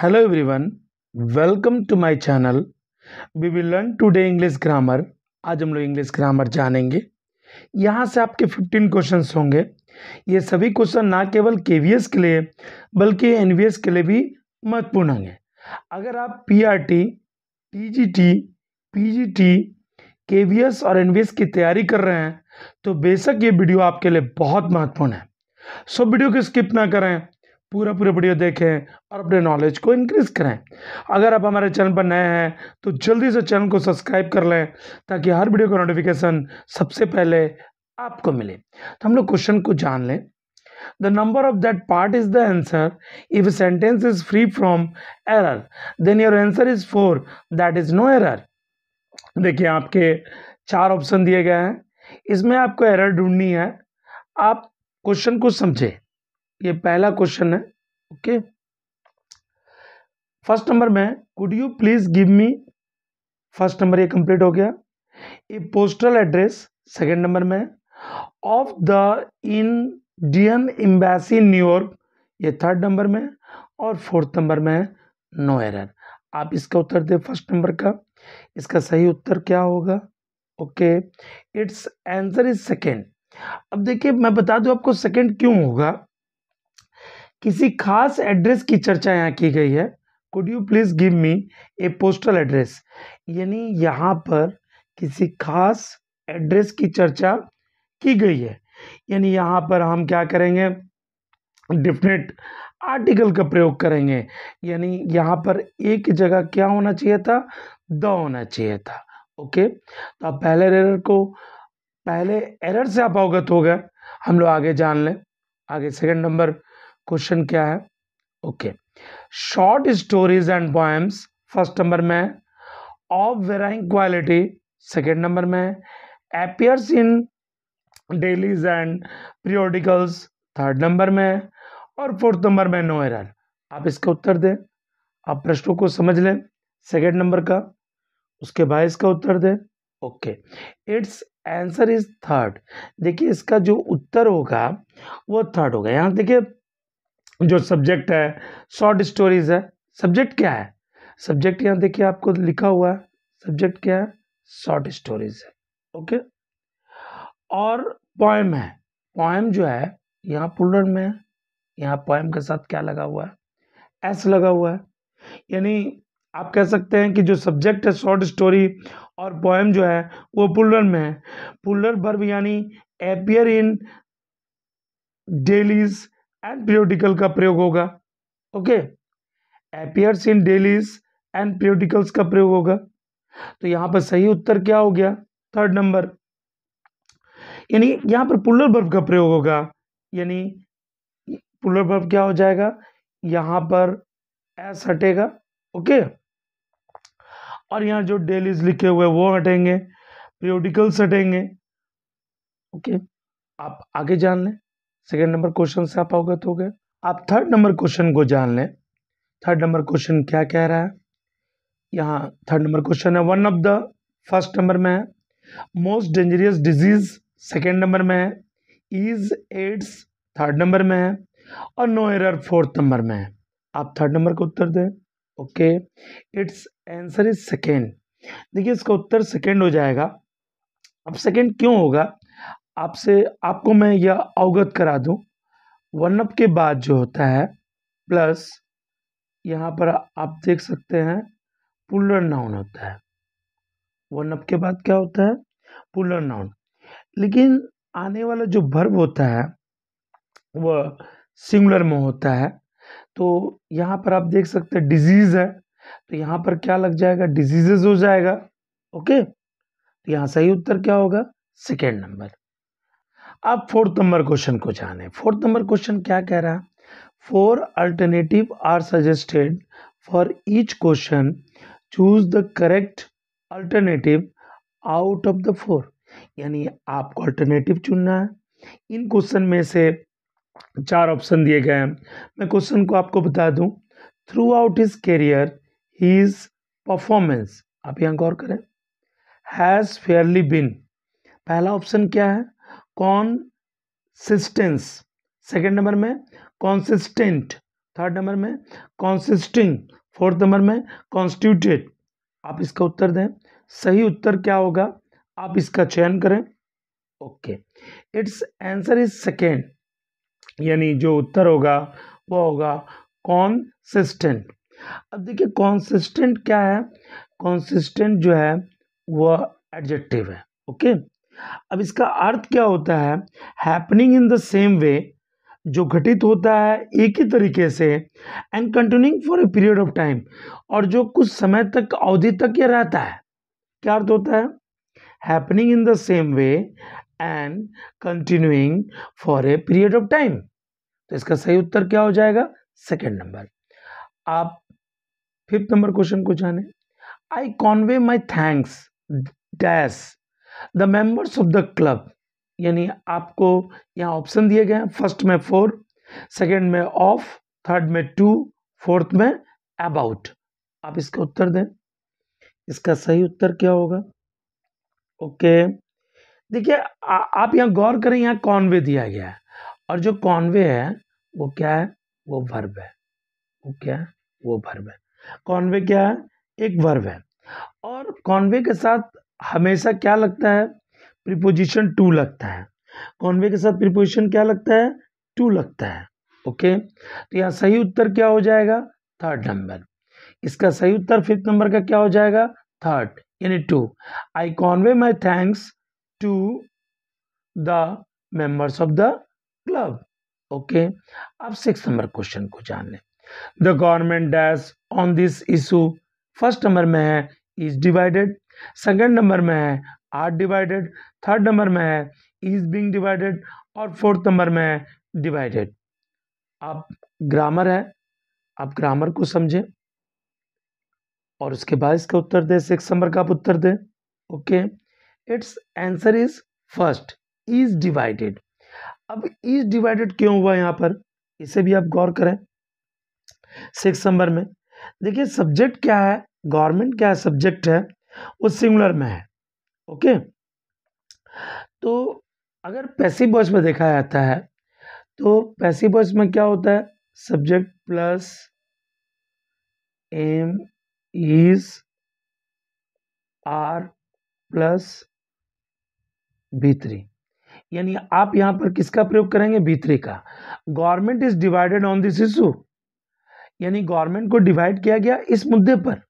Hello everyone, welcome to my channel. We will learn today English grammar. आज हम लोग English grammar जानेंगे यहाँ से आपके 15 क्वेश्चन होंगे ये सभी क्वेश्चन ना केवल के के लिए बल्कि एन के लिए भी महत्वपूर्ण होंगे अगर आप P R T T G T P G T K V S और एन की तैयारी कर रहे हैं तो बेशक ये वीडियो आपके लिए बहुत महत्वपूर्ण है सो वीडियो को स्किप ना करें पूरा पूरा वीडियो देखें और अपने नॉलेज को इंक्रीज़ करें अगर आप हमारे चैनल पर नए हैं तो जल्दी से चैनल को सब्सक्राइब कर लें ताकि हर वीडियो का नोटिफिकेशन सबसे पहले आपको मिले तो हम लोग क्वेश्चन को जान लें the number of that part is the answer if sentence is free from error then your answer is four that is no error देखिए आपके चार ऑप्शन दिए गए हैं इसमें आपको एरर ढूंढनी है आप क्वेश्चन को समझें ये पहला क्वेश्चन है ओके फर्स्ट नंबर में could you please give me first number ये कंप्लीट हो गया a postal address second number में of the Indian embassy New York ये थर्ड नंबर में और फोर्थ नंबर में नो एरर आप इसका उत्तर दें फर्स्ट नंबर का इसका सही उत्तर क्या होगा okay it's answer is second अब देखिए मैं बता दूं आपको सेकेंड क्यों होगा किसी खास एड्रेस की चर्चा यहाँ की गई है could you please give me a postal address यानी यहाँ पर किसी खास एड्रेस की चर्चा की गई है यानी यहाँ पर हम क्या करेंगे डिफिनेट आर्टिकल का प्रयोग करेंगे यानी यहाँ पर एक जगह क्या होना चाहिए था द होना चाहिए था ओके तो आप पहले एरर को पहले एरर से आप अवगत हो गए हम लोग आगे जान लें आगे सेकंड नंबर क्वेश्चन क्या है okay short stories and poems first number में of varying quality second number में appears in dailies and periodicals third number में और फोर्थ नंबर में नो एरर आप इसका उत्तर दें आप प्रश्नों को समझ लें सेकेंड नंबर का उसके बाद इसका उत्तर दें okay it's answer is third देखिए इसका जो उत्तर होगा वो थर्ड होगा यहाँ देखिए जो सब्जेक्ट है शॉर्ट स्टोरीज है सब्जेक्ट क्या है सब्जेक्ट यहाँ देखिए आपको लिखा हुआ है सब्जेक्ट क्या है शॉर्ट स्टोरीज है ओके और पोएम है पोएम जो है यहाँ पुलर में है यहाँ पोएम के साथ क्या लगा हुआ है एस लगा हुआ है यानी आप कह सकते हैं कि जो सब्जेक्ट है शॉर्ट स्टोरी और पोएम जो है वो पुलर में है पुलर वर्ब यानी appear in dailies and periodical का प्रयोग होगा okay appears in dailies and periodicals का प्रयोग होगा तो यहाँ पर सही उत्तर क्या हो गया थर्ड नंबर यानी यहाँ पर पुलर बर्फ का प्रयोग होगा यानी पुलर बर्फ क्या हो जाएगा यहाँ पर एस हटेगा ओके और यहाँ जो डेलीज लिखे हुए वो हटेंगे पीरियोडिकल्स हटेंगे ओके आप आगे जान लें सेकेंड नंबर क्वेश्चन से आप अवगत हो गए आप थर्ड नंबर क्वेश्चन को जान लें थर्ड नंबर क्वेश्चन क्या कह रहा है यहाँ थर्ड नंबर क्वेश्चन है one of the first number में है most dangerous disease second number में है इज एड्स थर्ड नंबर में है और नो एरर फोर्थ नंबर में है आप थर्ड नंबर का उत्तर दें okay it's answer is second देखिए इसका उत्तर सेकेंड हो जाएगा अब सेकेंड क्यों होगा आपसे आपको मैं यह अवगत करा दूं वन अप के बाद जो होता है प्लस यहाँ पर आप देख सकते हैं पुलर नाउन होता है वन अप के बाद क्या होता है पुलर नाउन लेकिन आने वाला जो भर्ब होता है वह सिंगुलर में होता है तो यहाँ पर आप देख सकते हैं डिजीज़ है तो यहाँ पर क्या लग जाएगा डिजीजेज हो जाएगा ओके तो यहाँ सही उत्तर क्या होगा सेकेंड नंबर अब फोर्थ नंबर क्वेश्चन को जाने फोर्थ नंबर क्वेश्चन क्या कह रहा है four alternative are suggested for each question choose the correct alternative out of the four यानी आपको अल्टरनेटिव चुनना है इन क्वेश्चन में से चार ऑप्शन दिए गए हैं मैं क्वेश्चन को आपको बता दूं throughout his career his performance आप यहाँ गौर करें हैज़ फेयरली बिन पहला ऑप्शन क्या है कॉन्सिस्टेंस सेकेंड नंबर में कॉन्सिस्टेंट थर्ड नंबर में कॉन्सिस्टिंग फोर्थ नंबर में कॉन्स्टिट्यूटेड आप इसका उत्तर दें सही उत्तर क्या होगा आप इसका चयन करें okay it's answer is second यानी जो उत्तर होगा वो होगा कॉन्सिस्टेंट अब देखिए कॉन्सिस्टेंट क्या है कॉन्सिस्टेंट जो है वह एडजेक्टिव है ओके अब इसका अर्थ क्या होता है happening in the same way जो घटित होता है एक ही तरीके से and continuing for a period of time और जो कुछ समय तक अवधि तक यह रहता है क्या अर्थ होता है happening in the same way and continuing for a period of time तो इसका सही उत्तर क्या हो जाएगा सेकेंड नंबर आप फिफ्थ नंबर क्वेश्चन को जाने I convey my thanks dash the members of the club यानी आपको यहाँ ऑप्शन दिए गए हैं फर्स्ट में फोर सेकंड में ऑफ थर्ड में टू फोर्थ में अबाउट आप इसका उत्तर दें इसका सही उत्तर क्या होगा ओके देखिए आप यहाँ गौर करें यहाँ कॉन्वे दिया गया है और जो कॉन्वे है वो क्या है वो वर्ब है वो क्या है वो वर्ब है कॉन्वे क्या है एक वर्ब है और कॉनवे के साथ हमेशा क्या लगता है प्रीपोजिशन टू लगता है कॉन्वे के साथ प्रीपोजिशन क्या लगता है टू लगता है ओके तो यहाँ सही उत्तर क्या हो जाएगा थर्ड नंबर इसका सही उत्तर फिफ्थ नंबर का क्या हो जाएगा थर्ड यानी to I convey my thanks to the members of the club okay अब सिक्स नंबर क्वेश्चन को जान लें the government dash on this issue first number में है इज डिवाइडेड सेकेंड नंबर में है आर डिवाइडेड थर्ड नंबर में है इज बींग डिवाइडेड और फोर्थ नंबर में है डिवाइडेड आप ग्रामर है आप ग्रामर को समझें और उसके बाद इसका उत्तर दें सिक्स नंबर का आप उत्तर दें okay it's answer is first is divided अब इज डिवाइडेड क्यों हुआ यहाँ पर इसे भी आप गौर करें सिक्स नंबर में देखिए सब्जेक्ट क्या है गवर्नमेंट क्या है सब्जेक्ट है वो सिंगुलर में है ओके तो अगर पैसिव वॉइस में देखा जाता है तो पैसिव वॉइस में क्या होता है subject plus am is are plus V three यानी आप यहां पर किसका प्रयोग करेंगे बी थ्री का government is divided on this issue यानी गवर्नमेंट को डिवाइड किया गया इस मुद्दे पर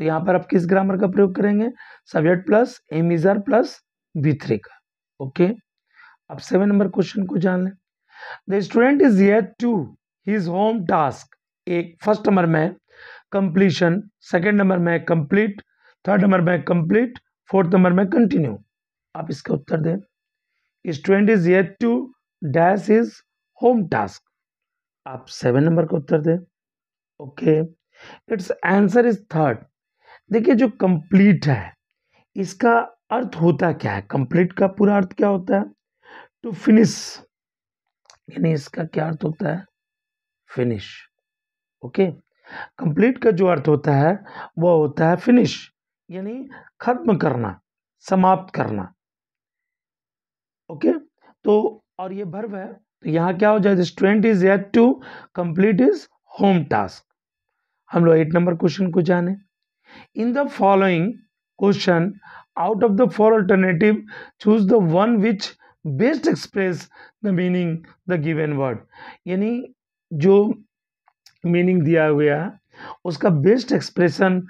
तो यहाँ पर आप किस ग्रामर का प्रयोग करेंगे subject plus am is plus V three का ओके अब सेवन नंबर क्वेश्चन को जान लें the student is yet to his home task एक फर्स्ट नंबर में कंप्लीशन सेकेंड नंबर में कंप्लीट थर्ड नंबर में कंप्लीट फोर्थ नंबर में कंटिन्यू आप इसका उत्तर दें student is yet to dash is home task आप सेवन नंबर का उत्तर दें okay it's answer is third देखिए जो कंप्लीट है इसका अर्थ होता क्या है कंप्लीट का पूरा अर्थ क्या होता है टू फिनिश यानी इसका क्या अर्थ होता है फिनिश ओके कंप्लीट का जो अर्थ होता है वह होता है फिनिश यानी खत्म करना समाप्त करना ओके तो और ये भर्व है तो यहाँ क्या हो जाए student is at to complete is home task हम लोग एट नंबर क्वेश्चन को जाने in the following question out of the four alternative choose the one which best express the meaning the given word यानी जो meaning दिया हुआ उसका best expression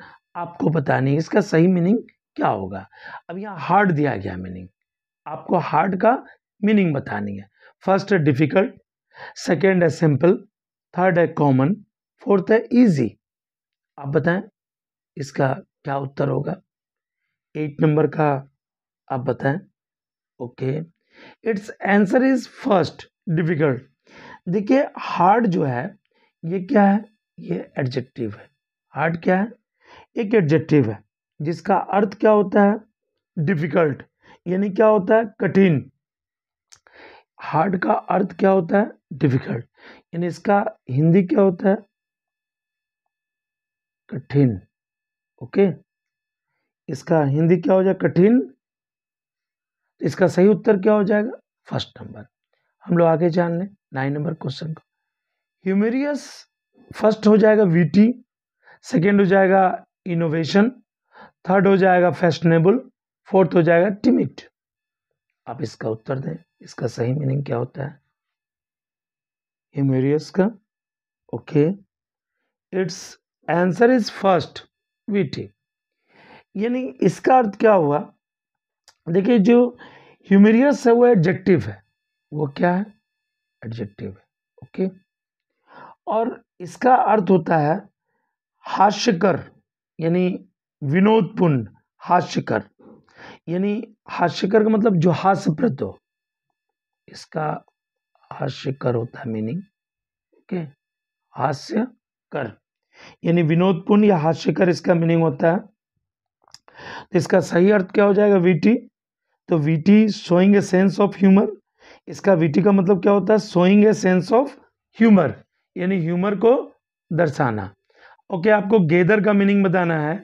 आपको पता नहीं इसका सही मीनिंग क्या होगा अब यहाँ हार्ड दिया गया मीनिंग आपको हार्ड का मीनिंग बतानी है फर्स्ट है डिफिकल्ट सेकेंड है सिंपल थर्ड है कॉमन फोर्थ है इजी आप बताएं इसका क्या उत्तर होगा एट नंबर का आप बताएं okay it's answer is first difficult देखिए हार्ड जो है ये क्या है ये एडजेक्टिव है हार्ड क्या है एक एडजेक्टिव है जिसका अर्थ क्या होता है डिफिकल्ट यानी क्या होता है कठिन हार्ड का अर्थ क्या होता है डिफिकल्ट यानी इसका हिंदी क्या होता है कठिन ओके इसका हिंदी क्या हो जाए कठिन इसका सही उत्तर क्या हो जाएगा फर्स्ट नंबर हम लोग आगे जान लें नाइन नंबर क्वेश्चन को ह्यूमेरियस फर्स्ट हो जाएगा वीटी सेकेंड हो जाएगा इनोवेशन थर्ड हो जाएगा फैशनेबल फोर्थ हो जाएगा टिमिट आप इसका उत्तर दें इसका सही मीनिंग क्या होता है ह्यूमेरियस का okay it's answer is first vt ठीक यानी इसका अर्थ क्या हुआ देखिए जो ह्यूमेरियस है वो एडजेक्टिव है वो क्या है एडजेक्टिव है ओके और इसका अर्थ होता है हास्यकर यानी विनोदपूर्ण हास्यकर यानी हास्यकर का मतलब जो हास्यप्रद हो इसका हास्यकर होता है मीनिंग ओके हास्य कर यानी विनोदपूर्ण या हास्यकर इसका मीनिंग होता है तो इसका सही अर्थ क्या हो जाएगा वीटी तो witty showing a sense of humour इसका वीटी का मतलब क्या होता है showing a sense of humour यानी ह्यूमर को दर्शाना ओके okay, आपको गेदर का मीनिंग बताना है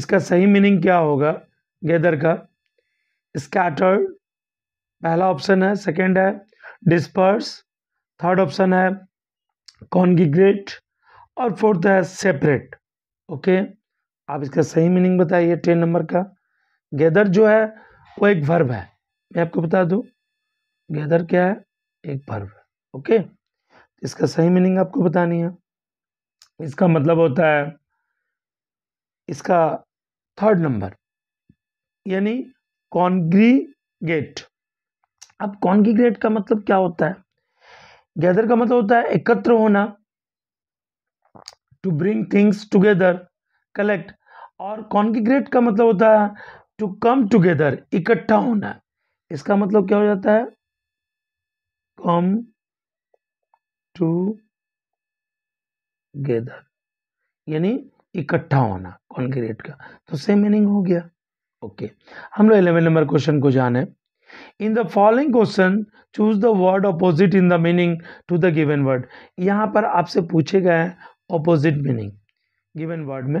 इसका सही मीनिंग क्या होगा गेदर का स्कैटर्ड पहला ऑप्शन है सेकंड है डिस्पर्स थर्ड ऑप्शन है कॉन्गिग्रेट और फोर्थ है सेपरेट ओके आप इसका सही मीनिंग बताइए टेन नंबर का गैदर जो है वो एक वर्ब है मैं आपको बता दूँ गैदर क्या है एक वर्ब है ओके इसका सही मीनिंग आपको बतानी है इसका मतलब होता है इसका थर्ड नंबर यानी कॉन्ग्रीगेट अब कॉन्ग्रीगेट का मतलब क्या होता है गैदर का मतलब होता है एकत्र होना to bring things together collect और कॉन्ग्रेट का मतलब होता है टू कम टुगेदर इकट्ठा होना इसका मतलब क्या हो जाता है कम टू गेदर यानी इकट्ठा होना कॉन्ग्रेट का तो सेम मीनिंग हो गया ओके हम लोग इलेवन नंबर क्वेश्चन को जाने in the following question choose the word opposite in the meaning to the given word यहाँ पर आपसे पूछे गए हैं ऑपोजिट मीनिंग गिवन वर्ड में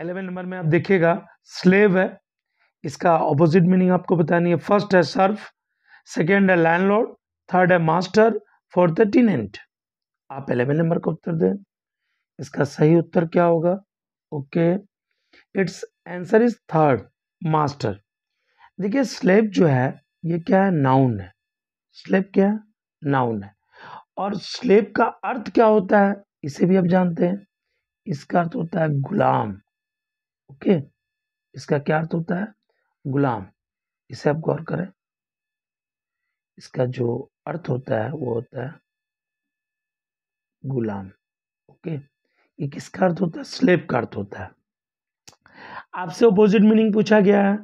एलेवन नंबर में आप देखिएगा स्लेव है इसका ऑपोजिट मीनिंग आपको बतानी है फर्स्ट है सर्फ सेकेंड है लैंडलॉर्ड थर्ड है मास्टर फोर्थ है टीनेंट आप एलेवन नंबर का उत्तर दें इसका सही उत्तर क्या होगा okay it's answer is third master देखिए स्लेब जो है ये क्या है नाउन है स्लेब क्या है नाउन है और स्लेब का अर्थ क्या होता है इसे भी आप जानते हैं इसका अर्थ होता है गुलाम ओके इसका क्या अर्थ होता है गुलाम इसे आप गौर करें इसका जो अर्थ होता है वो होता है गुलाम ओके ये किसका अर्थ होता है स्लेब का अर्थ होता है आपसे अपोजिट मीनिंग पूछा गया है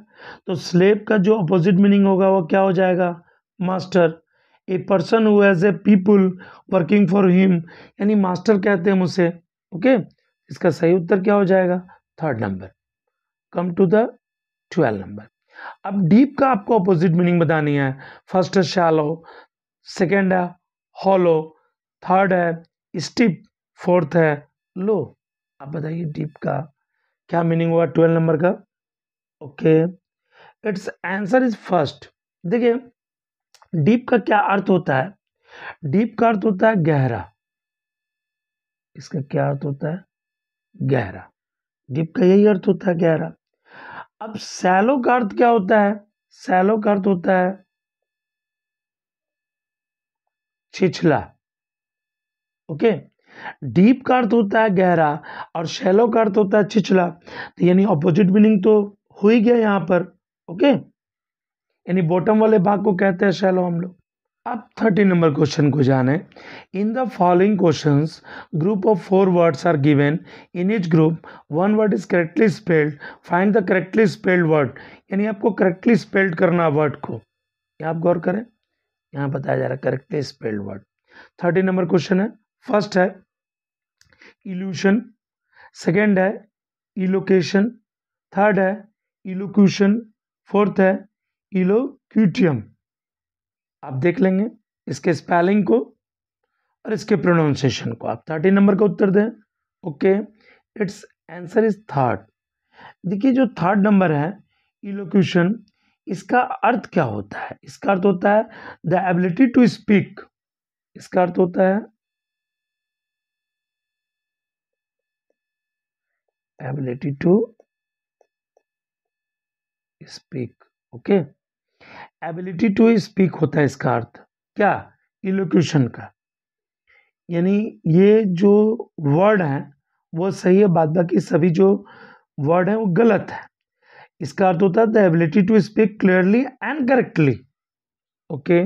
तो स्लेब का जो अपोजिट मीनिंग होगा वो क्या हो जाएगा master a person who as a people working for him यानी मास्टर कहते हैं उसे ओके okay? इसका सही उत्तर क्या हो जाएगा third number come to the twelve number अब डीप का आपको अपोजिट मीनिंग बतानी है फर्स्ट है शैलो सेकेंड है हॉलो थर्ड है स्टीप फोर्थ है लो आप बताइए डीप का क्या मीनिंग हुआ ट्वेल्व नंबर का okay it's answer is first देखिए डीप का क्या अर्थ होता है डीप का अर्थ होता है गहरा इसका क्या अर्थ होता है गहरा डीप का यही अर्थ होता है गहरा अब सैलो का अर्थ क्या होता है सैलो का अर्थ होता है छिछला ओके डीप का अर्थ होता है गहरा और शैलो का अर्थ होता है छिछला तो यानी ऑपोजिट मीनिंग तो हो ही गया यहां पर ओके यानी बॉटम वाले भाग को कहते हैं शैलो हम लोग अब थर्टी नंबर क्वेश्चन को जाने in the following question group of four words are given in each group one word is correctly spelled find the correctly spelled word यानी आपको करेक्टली स्पेल्ड करना वर्ड को आप गौर करें यहाँ बताया जा रहा है correctly spelled word thirty number question है फर्स्ट है इल्यूशन सेकेंड है इलोकेशन थर्ड है इलोक्यूशन फोर्थ है इलोक्यूटियम आप देख लेंगे इसके स्पेलिंग को और इसके प्रोनाउंसिएशन को आप थर्टीन नंबर का उत्तर दें okay it's answer is third देखिए जो थर्ड नंबर है इलोक्यूशन इसका अर्थ क्या होता है इसका अर्थ होता है द एबिलिटी टू स्पीक इसका अर्थ होता है ability to speak okay okay? Ability to speak होता है इसका अर्थ क्या इलोक्यूशन का यानी ये जो वर्ड हैं वो सही है बाद बाकी सभी जो वर्ड हैं वो गलत है इसका अर्थ होता है the ability to speak clearly and correctly okay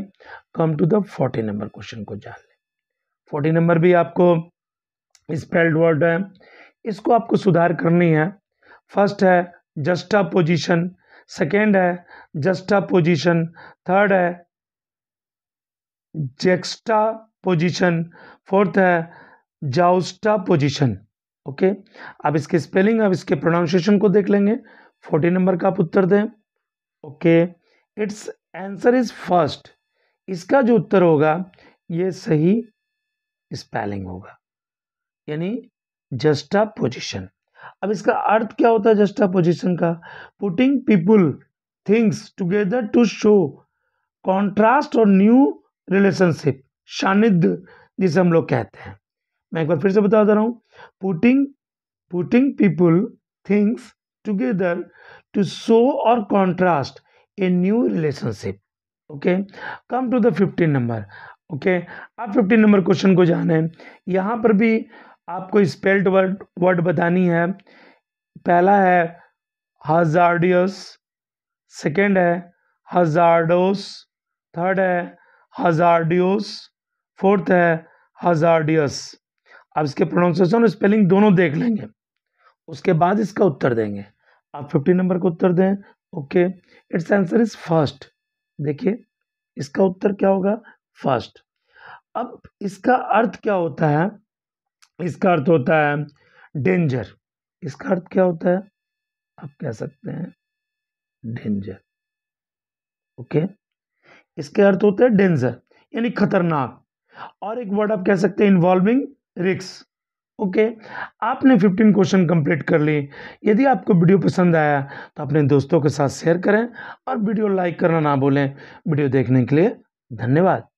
come तो to the forty number question को जान लें फोर्टी नंबर भी आपको स्पेल्ड वर्ड है इसको आपको सुधार करनी है फर्स्ट है जस्टा पोजिशन सेकेंड है जस्टा पोजिशन थर्ड है जेक्स्टा पोजिशन फोर्थ है जाउस्टा पोजिशन ओके अब इसके स्पेलिंग अब इसके प्रोनाउंसिएशन को देख लेंगे फोर्टी नंबर का आप उत्तर दें okay it's answer is first इसका जो उत्तर होगा ये सही स्पेलिंग होगा यानी जस्टा पोजिशन अब इसका अर्थ क्या होता है जस्टा पोजिशन का putting people things together to show contrast और न्यू रिलेशनशिप सानिध्य जिसे हम लोग कहते हैं मैं एक बार फिर से बता दे रहा हूँ putting putting people things together to show और contrast a new relationship okay come to the fifteen number okay अब फिफ्टीन नंबर क्वेश्चन को जाने यहाँ पर भी आपको स्पेल्ड वर्ड वर्ड बतानी है पहला है हजारडियस सेकेंड है हजारडोस थर्ड है हजारडियोस फोर्थ है हजारडियस अब इसके प्रोनाउंसिएशन और स्पेलिंग दोनों देख लेंगे उसके बाद इसका उत्तर देंगे आप फिफ्टी नंबर का उत्तर दें okay it's answer is first देखिए इसका उत्तर क्या होगा फर्स्ट अब इसका अर्थ क्या होता है इसका अर्थ होता है डेंजर इसका अर्थ क्या होता है आप कह सकते हैं डेंजर ओके इसके अर्थ होते हैं डेंजर यानी खतरनाक और एक वर्ड आप कह सकते हैं इन्वॉल्विंग रिक्स ओके आपने 15 क्वेश्चन कंप्लीट कर लिए यदि आपको वीडियो पसंद आया तो अपने दोस्तों के साथ शेयर करें और वीडियो लाइक करना ना भूलें वीडियो देखने के लिए धन्यवाद